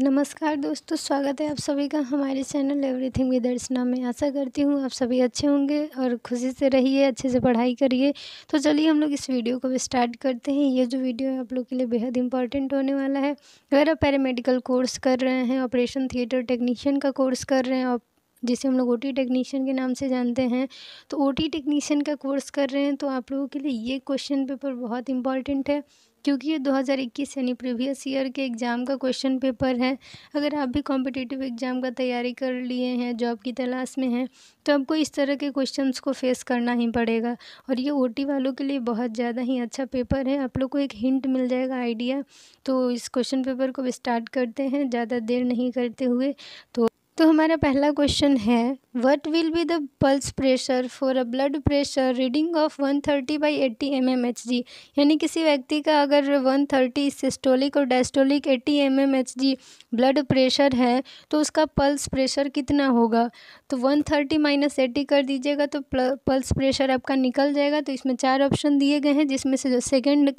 नमस्कार दोस्तों स्वागत है आप सभी का हमारे चैनल एवरीथिंग विद दर्शना में आशा करती हूँ आप सभी अच्छे होंगे और खुशी से रहिए अच्छे से पढ़ाई करिए तो चलिए हम लोग इस वीडियो को स्टार्ट करते हैं ये जो वीडियो है आप लोग के लिए बेहद इंपॉर्टेंट होने वाला है अगर आप पैरामेडिकल कोर्स कर रहे हैं ऑपरेशन थिएटर टेक्नीशियन का कोर्स कर रहे हैं आप जिसे हम लोग ओ टेक्नीशियन के नाम से जानते हैं तो ओ टेक्नीशियन का कोर्स कर रहे हैं तो आप लोगों के लिए ये क्वेश्चन पेपर बहुत इंपॉर्टेंट है क्योंकि ये 2021 यानी प्रीवियस ईयर के एग्ज़ाम का क्वेश्चन पेपर है अगर आप भी कॉम्पिटिटिव एग्ज़ाम का तैयारी कर लिए हैं जॉब की तलाश में हैं तो आपको इस तरह के क्वेश्चंस को फेस करना ही पड़ेगा और ये ओ वालों के लिए बहुत ज़्यादा ही अच्छा पेपर है आप लोग को एक हिंट मिल जाएगा आइडिया तो इस क्वेश्चन पेपर को स्टार्ट करते हैं ज़्यादा देर नहीं करते हुए तो तो हमारा पहला क्वेश्चन है what will be the pulse pressure for a blood pressure reading of 130 thirty by eighty M M H G यानी किसी व्यक्ति का अगर 130 थर्टी सिस्टोलिक और diastolic 80 M M H G blood pressure है तो उसका पल्स प्रेशर कितना होगा तो 130 थर्टी माइनस एट्टी कर दीजिएगा तो पल्स प्रेशर आपका निकल जाएगा तो इसमें चार ऑप्शन दिए गए हैं जिसमें से जो सेकेंड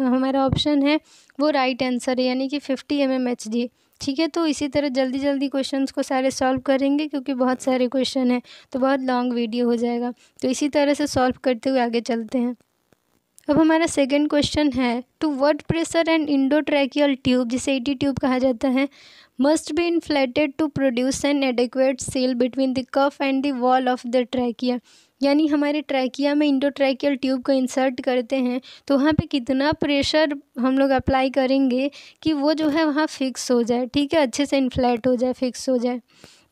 हमारा ऑप्शन है वो राइट आंसर है यानी कि fifty M M H G ठीक है तो इसी तरह जल्दी जल्दी क्वेश्चंस को सारे सॉल्व करेंगे क्योंकि बहुत सारे क्वेश्चन हैं तो बहुत लॉन्ग वीडियो हो जाएगा तो इसी तरह से सॉल्व करते हुए आगे चलते हैं अब हमारा सेकेंड क्वेश्चन है टू वर्ड प्रेशर एंड इंडो इंडोट्रैकियल ट्यूब जिसे ई e ट्यूब कहा जाता है must be inflated to produce an adequate seal between the cuff and the wall of the trachea यानी हमारे ट्रैकिया में ट्रैकियल ट्यूब को इंसर्ट करते हैं तो वहाँ पे कितना प्रेशर हम लोग अप्लाई करेंगे कि वो जो है वहाँ फिक्स हो जाए ठीक है अच्छे से इन्फ्लैट हो जाए फिक्स हो जाए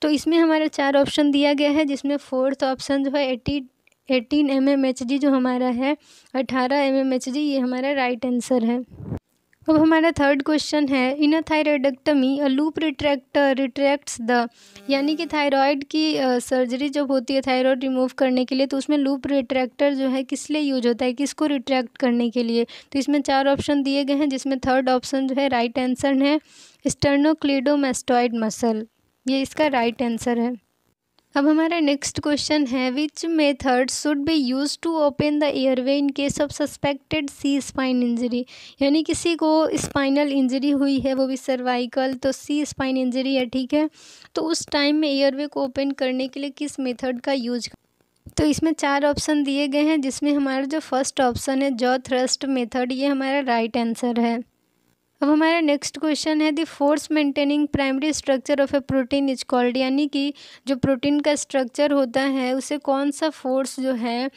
तो इसमें हमारा चार ऑप्शन दिया गया है जिसमें फोर्थ ऑप्शन जो है eighty eighteen M M H G जो हमारा है अठारह एम एम एच जी ये हमारा राइट आंसर है अब हमारा थर्ड क्वेश्चन है a thyroidectomy a loop retractor retracts the यानी कि थायराइड की सर्जरी जब होती है थायराइड रिमूव करने के लिए तो उसमें लूप रिट्रैक्टर जो है किस लिए यूज होता है किसको रिट्रैक्ट करने के लिए तो इसमें चार ऑप्शन दिए गए हैं जिसमें थर्ड ऑप्शन जो है राइट आंसर है स्टर्नोक्लिडोमेस्टॉइड मसल ये इसका राइट आंसर है अब हमारा नेक्स्ट क्वेश्चन है which method should be use to open the airway in case of suspected C spine injury यानी किसी को स्पाइनल इंजरी हुई है वो भी सर्वाइकल तो सी स्पाइन इंजरी है ठीक है तो उस टाइम में एयरवे को ओपन करने के लिए किस मेथड का यूज तो इसमें चार ऑप्शन दिए गए हैं जिसमें हमारा जो फर्स्ट ऑप्शन है जॉ थ्रस्ट मेथड ये हमारा राइट right आंसर है अब हमारा नेक्स्ट क्वेश्चन है the force maintaining primary structure of a protein is called यानी कि जो प्रोटीन का स्ट्रक्चर होता है उसे कौन सा फोर्स जो है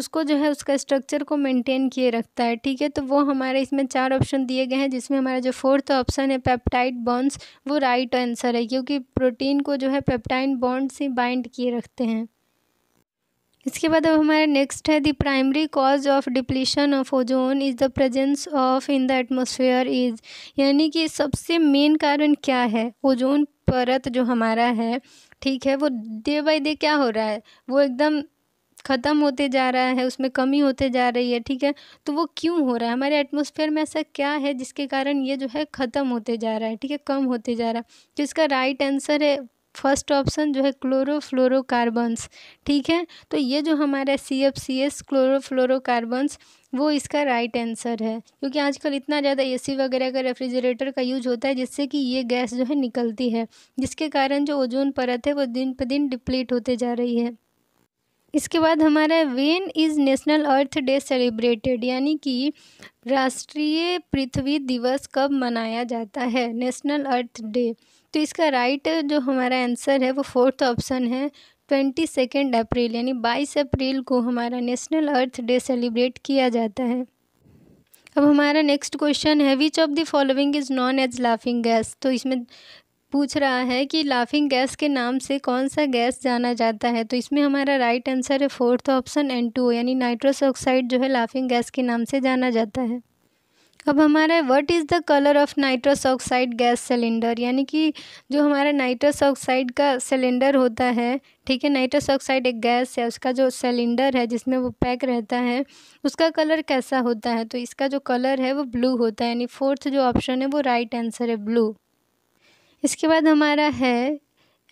उसको जो है उसका स्ट्रक्चर को मेंटेन किए रखता है ठीक है तो वो हमारे इसमें चार ऑप्शन दिए गए हैं जिसमें हमारा जो फोर्थ ऑप्शन है पेप्टाइड बॉन्ड्स वो राइट आंसर है क्योंकि प्रोटीन को जो है पेप्टाइन बॉन्ड्स ही बाइंड किए रखते हैं इसके बाद अब हमारा नेक्स्ट है the primary cause of depletion of ozone is the presence of in the atmosphere is यानी कि सबसे मेन कारण क्या है ओजोन परत जो हमारा है ठीक है वो डे बाई डे क्या हो रहा है वो एकदम ख़त्म होते जा रहा है उसमें कमी होते जा रही है ठीक है तो वो क्यों हो रहा है हमारे एटमोसफेयर में ऐसा क्या है जिसके कारण ये जो है ख़त्म होते जा रहा है ठीक है कम होते जा रहा है तो इसका राइट आंसर है फर्स्ट ऑप्शन जो है क्लोरोफ्लोरोकार्बन्स ठीक है तो ये जो हमारा C F C S chlorofluorocarbons वो इसका राइट आंसर है क्योंकि आजकल इतना ज़्यादा एसी वगैरह का रेफ्रिजरेटर का यूज होता है जिससे कि ये गैस जो है निकलती है जिसके कारण जो ओजोन परत है वो दिन पर दिन डिप्लीट होते जा रही है इसके बाद हमारा when is national Earth Day celebrated यानी कि राष्ट्रीय पृथ्वी दिवस कब मनाया जाता है नेशनल अर्थ डे तो इसका राइट जो हमारा आंसर है वो फोर्थ ऑप्शन है ट्वेंटी सेकेंड अप्रैल यानी बाईस अप्रैल को हमारा नेशनल अर्थ डे सेलिब्रेट किया जाता है अब हमारा नेक्स्ट क्वेश्चन है which of the following is known as laughing gas तो इसमें पूछ रहा है कि लाफिंग गैस के नाम से कौन सा गैस जाना जाता है तो इसमें हमारा राइट आंसर है फोर्थ ऑप्शन एन टू यानी नाइट्रोस ऑक्साइड जो है लाफिंग गैस के नाम से जाना जाता है अब हमारा है what is the colour of nitrous oxide gas cylinder यानी कि जो हमारा नाइट्रस ऑक्साइड का सिलेंडर होता है ठीक है नाइट्रस ऑक्साइड एक गैस है उसका जो सिलेंडर है जिसमें वो पैक रहता है उसका कलर कैसा होता है तो इसका जो कलर है वो ब्लू होता है यानी फोर्थ जो ऑप्शन है वो राइट आंसर है ब्लू इसके बाद हमारा है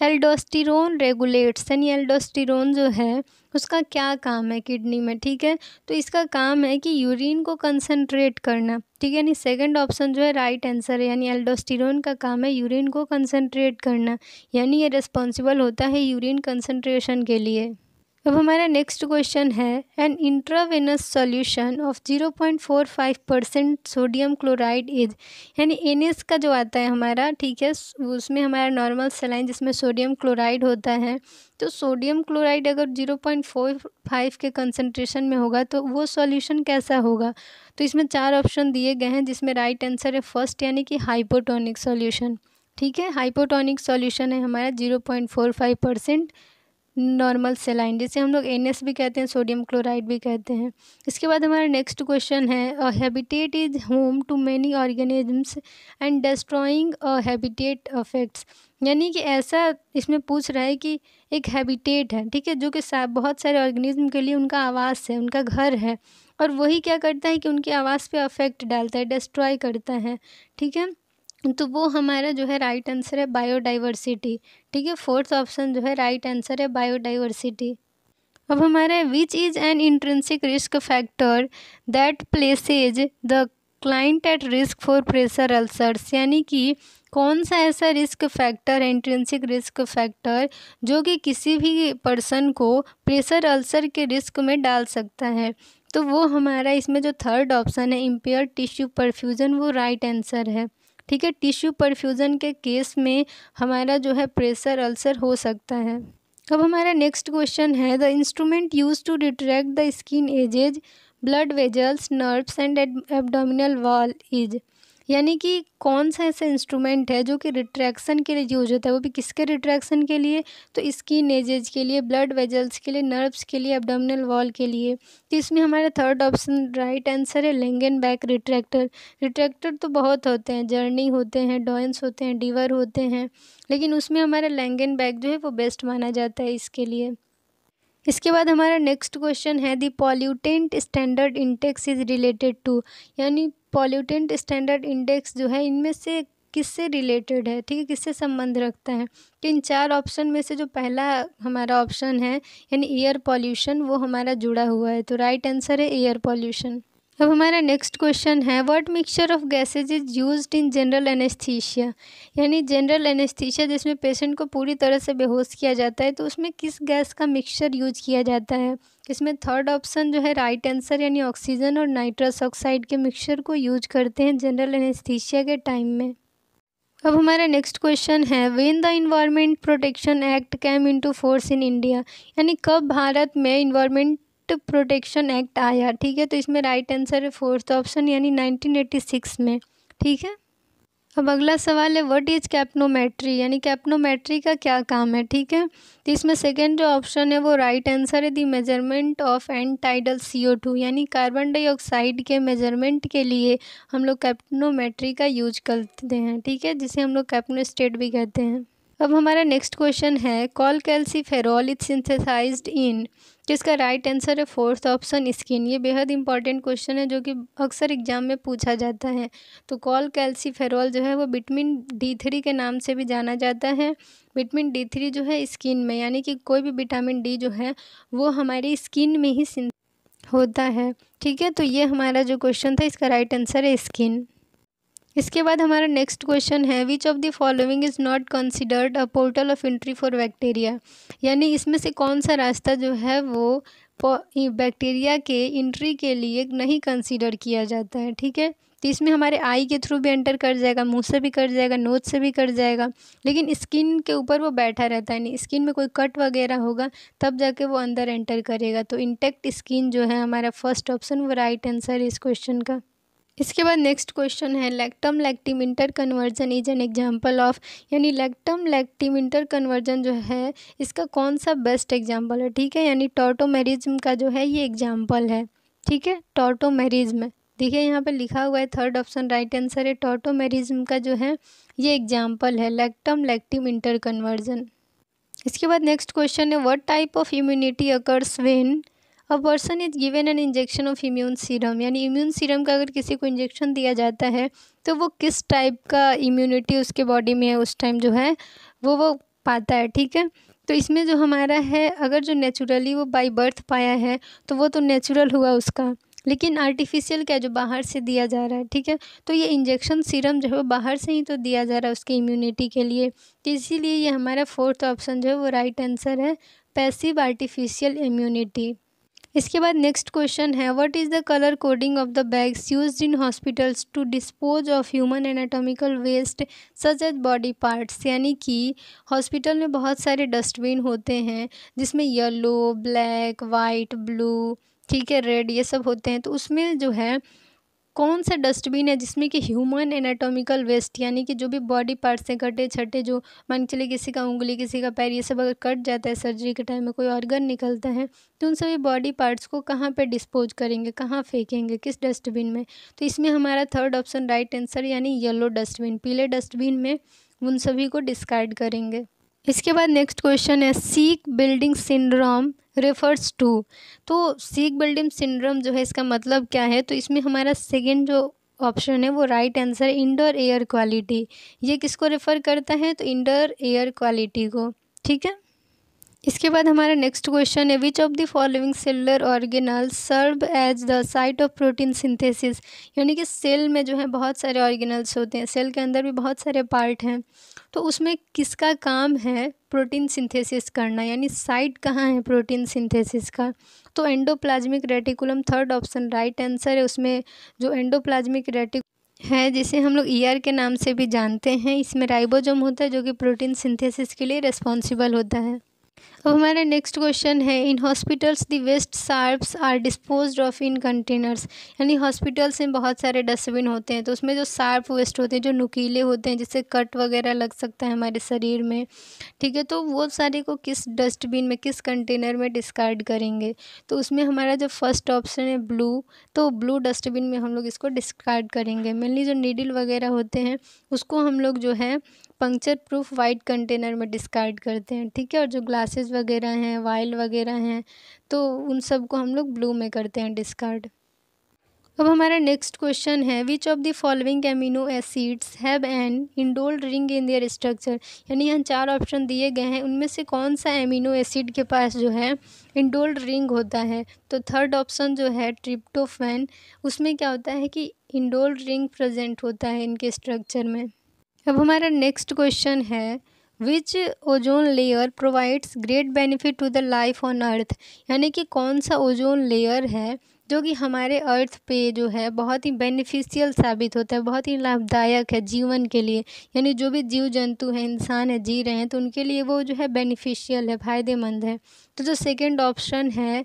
एल्डोस्टिरोन रेगुलेट्स यानी एल्डोस्टिरोन जो है उसका क्या काम है किडनी में ठीक है तो इसका काम है कि यूरिन को कंसनट्रेट करना ठीक है यानी सेकंड ऑप्शन जो है राइट आंसर है यानी एल्डोस्टिरोन का काम है यूरिन को कंसनट्रेट करना यानी ये रिस्पॉन्सिबल होता है यूरिन कंसनट्रेशन के लिए अब हमारा नेक्स्ट क्वेश्चन है an intravenous solution of zero point four five percent sodium chloride is यानी एन का जो आता है हमारा ठीक है उसमें हमारा नॉर्मल सलाइन जिसमें सोडियम क्लोराइड होता है तो सोडियम क्लोराइड अगर जीरो पॉइंट फोर फाइव के कंसनट्रेशन में होगा तो वो सॉल्यूशन कैसा होगा तो इसमें चार ऑप्शन दिए गए हैं जिसमें राइट आंसर है फर्स्ट यानी कि हाइपोटोनिक सोल्यूशन ठीक है हाइपोटोनिक सॉल्यूशन है हमारा फाइव परसेंट नॉर्मल सेलाइन जिसे हम लोग एन भी कहते हैं सोडियम क्लोराइड भी कहते हैं इसके बाद हमारा नेक्स्ट क्वेश्चन है a habitat is home to many organisms and destroying a habitat affects यानी कि ऐसा इसमें पूछ रहा है कि एक हैबिटेट है ठीक है जो कि बहुत सारे ऑर्गेनिज्म के लिए उनका आवास है उनका घर है और वही क्या करता है कि उनके आवास पे अफेक्ट डालता है डिस्ट्रॉय करता है ठीक है तो वो हमारा जो है राइट आंसर है बायोडाइवर्सिटी ठीक है फोर्थ ऑप्शन जो है राइट आंसर है बायोडाइवर्सिटी अब हमारा है which is an intrinsic risk factor that places the client at risk for pressure ulcers यानी कि कौन सा ऐसा रिस्क फैक्टर है इंट्रेंसिक रिस्क फैक्टर जो कि किसी भी पर्सन को प्रेशर अल्सर के रिस्क में डाल सकता है तो वो हमारा इसमें जो थर्ड ऑप्शन है इम्पेयर टिश्यू परफ्यूज़न वो राइट right आंसर है ठीक है टिश्यू परफ्यूज़न के केस में हमारा जो है प्रेशर अल्सर हो सकता है अब हमारा नेक्स्ट क्वेश्चन है the instrument use to detract the skin edges blood vessels nerves and abdominal wall is यानी कि कौन सा ऐसा इंस्ट्रूमेंट है जो कि रिट्रैक्शन के लिए यूज होता है वो भी किसके रिट्रैक्शन के लिए तो स्किन एजेज के लिए ब्लड वेजल्स के लिए नर्व्स के लिए एबडोमिनल वॉल के लिए तो इसमें हमारा थर्ड ऑप्शन राइट आंसर है लेंगन बैक रिट्रैक्टर रिट्रैक्टर तो बहुत होते हैं जर्नी होते हैं डॉयंस होते हैं डिवर होते हैं लेकिन उसमें हमारा लेंगन बैक जो है वो बेस्ट माना जाता है इसके लिए इसके बाद हमारा नेक्स्ट क्वेश्चन है the pollutant standard index is related to यानी पॉल्यूटेंट स्टैंडर्ड इंडेक्स जो है इनमें से किससे रिलेटेड है ठीक है किससे संबंध रखता है तो इन चार ऑप्शन में से जो पहला हमारा ऑप्शन है यानी एयर पॉल्यूशन वो हमारा जुड़ा हुआ है तो राइट आंसर है एयर पॉल्यूशन अब हमारा नेक्स्ट क्वेश्चन है what mixture of gases is use in general anaesthesia यानी जनरल एनेस्थीशिया जिसमें पेशेंट को पूरी तरह से बेहोश किया जाता है तो उसमें किस गैस का मिक्सचर यूज किया जाता है इसमें थर्ड ऑप्शन जो है राइट आंसर यानी ऑक्सीजन और नाइट्रस ऑक्साइड के मिक्सचर को यूज करते हैं जनरल एनेस्थीशिया के टाइम में अब हमारा नेक्स्ट क्वेश्चन है when the Environment Protection Act came into force in India यानी कब भारत में इन्वायरमेंट पेट प्रोटेक्शन एक्ट आया ठीक है तो इसमें राइट आंसर है फोर्थ ऑप्शन यानी 1986 में ठीक है अब अगला सवाल है व्हाट इज कैप्नोमेट्री यानी कैप्नोमेट्री का क्या काम है ठीक है तो इसमें सेकेंड जो ऑप्शन है वो राइट आंसर है the measurement of end tidal two यानी कार्बन डाइऑक्साइड के मेजरमेंट के लिए हम लोग कैप्नोमेट्री का यूज करते हैं ठीक है जिसे हम लोग कैप्नोस्टेट भी कहते हैं अब हमारा नेक्स्ट क्वेश्चन है cholecalciferol is synthesised in जिसका राइट आंसर है फोर्थ ऑप्शन स्किन ये बेहद इंपॉर्टेंट क्वेश्चन है जो कि अक्सर एग्जाम में पूछा जाता है तो कॉल कैल्सी फेरॉल जो है वो विटमिन डी थ्री के नाम से भी जाना जाता है विटमिन डी थ्री जो है स्किन में यानी कि कोई भी विटामिन डी जो है वो हमारी स्किन में ही होता है ठीक है तो ये हमारा जो क्वेश्चन था इसका राइट आंसर है स्किन इसके बाद हमारा नेक्स्ट क्वेश्चन है which of the following is not considered a portal of entry for bacteria यानी इसमें से कौन सा रास्ता जो है वो बैक्टीरिया के इंट्री के लिए नहीं कंसिडर किया जाता है ठीक है तो इसमें हमारे आई के थ्रू भी एंटर कर जाएगा मुंह से भी कर जाएगा नोज से भी कर जाएगा लेकिन स्किन के ऊपर वो बैठा रहता है नहीं स्किन में कोई कट वगैरह होगा तब जाके वो अंदर एंटर करेगा तो इंटेक्ट स्किन जो है हमारा फर्स्ट ऑप्शन वो राइट आंसर है इस क्वेश्चन का इसके बाद नेक्स्ट क्वेश्चन है lactam lactim interconversion is an example of यानी लैक्टम लैक्टिम इंटर कन्वर्जन जो है इसका कौन सा बेस्ट एग्जाम्पल है ठीक है यानी टोटोमेरिज्म का जो है ये एग्जाम्पल है ठीक है टोटोमेरिज्म देखिए यहाँ पे लिखा हुआ है थर्ड ऑप्शन राइट आंसर है टोटोमेरिज्म का जो है ये एग्जाम्पल है लैक्टम लैक्टिम इंटर कन्वर्जन इसके बाद नेक्स्ट क्वेश्चन है what type of immunity occurs when a person is given an injection of immune serum यानी इम्यून सीरम का अगर किसी को इंजेक्शन दिया जाता है तो वो किस टाइप का इम्यूनिटी उसके बॉडी में है उस टाइम जो है वो वो पाता है ठीक है तो इसमें जो हमारा है अगर जो नेचुरली वो बाई बर्थ पाया है तो वो तो नेचुरल हुआ उसका लेकिन आर्टिफिशियल क्या जो बाहर से दिया जा रहा है ठीक है तो ये इंजेक्शन सीरम जो है वो बाहर से ही तो दिया जा रहा है उसकी इम्यूनिटी के लिए तो इसीलिए ये हमारा फोर्थ ऑप्शन जो है वो राइट आंसर है पैसिव आर्टिफिशियल इम्यूनिटी इसके बाद नेक्स्ट क्वेश्चन है what is the colour coding of the bags use in hospitals to dispose of human anatomical waste such as body parts यानी कि हॉस्पिटल में बहुत सारे डस्टबिन होते हैं जिसमें येलो ब्लैक वाइट ब्लू ठीक है रेड ये सब होते हैं तो उसमें जो है कौन सा डस्टबिन है जिसमें कि ह्यूमन एनाटॉमिकल वेस्ट यानी कि जो भी बॉडी पार्ट्स हैं कटे छटे जो मान के चले किसी का उंगली किसी का पैर ये सब अगर कट जाता है सर्जरी के टाइम में कोई ऑर्गन निकलता है तो उन सभी बॉडी पार्ट्स को कहाँ पर डिस्पोज करेंगे कहाँ फेंकेंगे किस डस्टबिन में तो इसमें हमारा थर्ड ऑप्शन राइट आंसर यानी येलो डस्टबिन पीले डस्टबिन में उन सभी को डिस्कार्ड करेंगे इसके बाद नेक्स्ट क्वेश्चन है sick building syndrome refers to तो सीक बिल्डिंग सिंड्रोम जो है इसका मतलब क्या है तो इसमें हमारा सेकेंड जो ऑप्शन है वो right answer indoor air quality ये किसको रेफ़र करता है तो इंडोर एयर क्वालिटी को ठीक है इसके बाद हमारा नेक्स्ट क्वेश्चन है which of the following cellular organelle serve as the site of protein synthesis यानी कि सेल में जो है बहुत सारे ऑर्गेनल्स होते हैं सेल के अंदर भी बहुत सारे पार्ट हैं तो उसमें किसका काम है प्रोटीन सिंथेसिस करना यानी साइट कहाँ है प्रोटीन सिंथेसिस का तो endoplasmic reticulum third option right answer है उसमें जो एंडोप्लाज्मिक रेटिक है जिसे हम लोग ईआर e के नाम से भी जानते हैं इसमें राइबोजोम होता है जो कि प्रोटीन सिंथेसिस के लिए रिस्पॉन्सिबल होता है अब हमारा नेक्स्ट क्वेश्चन है in hospitals the waste sharps are dispose of in containers यानी हॉस्पिटल्स में बहुत सारे डस्टबिन होते हैं तो उसमें जो सार्प वेस्ट होते हैं जो नुकीले होते हैं जिससे कट वगैरह लग सकता है हमारे शरीर में ठीक है तो वो सारे को किस डस्टबिन में किस कंटेनर में डिस्कार्ड करेंगे तो उसमें हमारा जो फर्स्ट ऑप्शन है ब्लू तो ब्लू डस्टबिन में हम लोग इसको डिस्कार्ड करेंगे मेनली जो नीडल वगैरह होते हैं उसको हम लोग जो है पंक्चर प्रूफ वाइट कंटेनर में डिस्कार्ड करते हैं ठीक है और जो ग्लास ग्रासेस वगैरह हैं वाइल वगैरह हैं तो उन सब को हम लोग ब्लू में करते हैं डिस्कार्ड अब हमारा नेक्स्ट क्वेश्चन है which of the following amino acids have an indole ring in their structure यानी यहाँ चार ऑप्शन दिए गए हैं उनमें से कौन सा एमिनो एसिड के पास जो है इंडोल्ड रिंग होता है तो थर्ड ऑप्शन जो है ट्रिप्टोफैन उसमें क्या होता है कि इंडोल्ड रिंग प्रेजेंट होता है इनके स्ट्रक्चर में अब हमारा नेक्स्ट क्वेश्चन है which ozone layer provides great benefit to the life on earth यानी कि कौन सा ओजोन लेयर है जो कि हमारे अर्थ पे जो है बहुत ही बेनिफिशियल साबित होता है बहुत ही लाभदायक है जीवन के लिए यानी जो भी जीव जंतु हैं इंसान है जी रहे हैं तो उनके लिए वो जो है बेनिफिशियल है फ़ायदेमंद है तो जो सेकेंड ऑप्शन है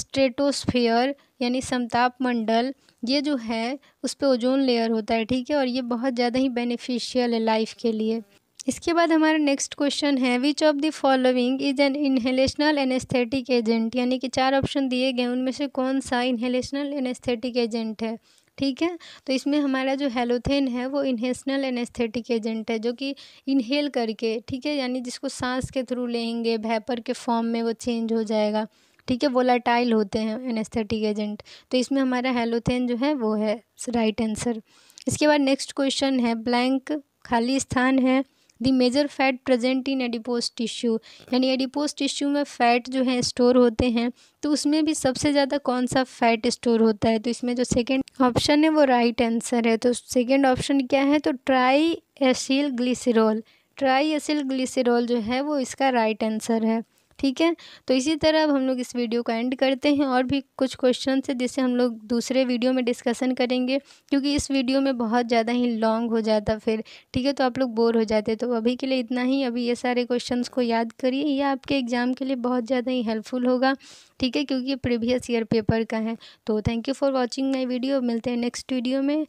स्ट्रेटोस्फेयर यानी समताप मंडल ये जो है उस पर ओजोन लेयर होता है ठीक है और ये बहुत ज़्यादा ही बेनिफिशियल है लाइफ के लिए इसके बाद हमारा नेक्स्ट क्वेश्चन है which of the following is an inhalational anaesthetic agent यानी कि चार ऑप्शन दिए गए उनमें से कौन सा इन्हेलेशनल एनेस्थेटिक एजेंट है ठीक है तो इसमें हमारा जो हेलोथेन है वो इन्हेशनल एनेस्थेटिक एजेंट है जो कि इन्हेल करके ठीक है यानी जिसको सांस के थ्रू लेंगे भैपर के फॉर्म में वो चेंज हो जाएगा ठीक है वोलाटाइल होते हैं एनेस्थेटिक एजेंट तो इसमें हमारा हेलोथेन जो है वो है राइट आंसर इसके बाद नेक्स्ट क्वेश्चन है ब्लैंक खाली स्थान है the major fat present in adipose tissue यानी एडिपोज टिश्यू में फ़ैट जो है स्टोर होते हैं तो उसमें भी सबसे ज़्यादा कौन सा फ़ैट स्टोर होता है तो इसमें जो सेकेंड ऑप्शन है वो राइट आंसर है तो सेकेंड ऑप्शन क्या है तो triacylglycerol triacylglycerol जो है वो इसका राइट आंसर है ठीक है तो इसी तरह अब हम लोग इस वीडियो को एंड करते हैं और भी कुछ क्वेश्चन है जिसे हम लोग दूसरे वीडियो में डिस्कसन करेंगे क्योंकि इस वीडियो में बहुत ज़्यादा ही लॉन्ग हो जाता फिर ठीक है तो आप लोग बोर हो जाते तो अभी के लिए इतना ही अभी ये सारे क्वेश्चंस को याद करिए ये आपके एग्ज़ाम के लिए बहुत ज़्यादा ही हेल्पफुल होगा ठीक है क्योंकि ये प्रीवियस ईयर पेपर का है तो thank you for watching my video मिलते हैं नेक्स्ट वीडियो में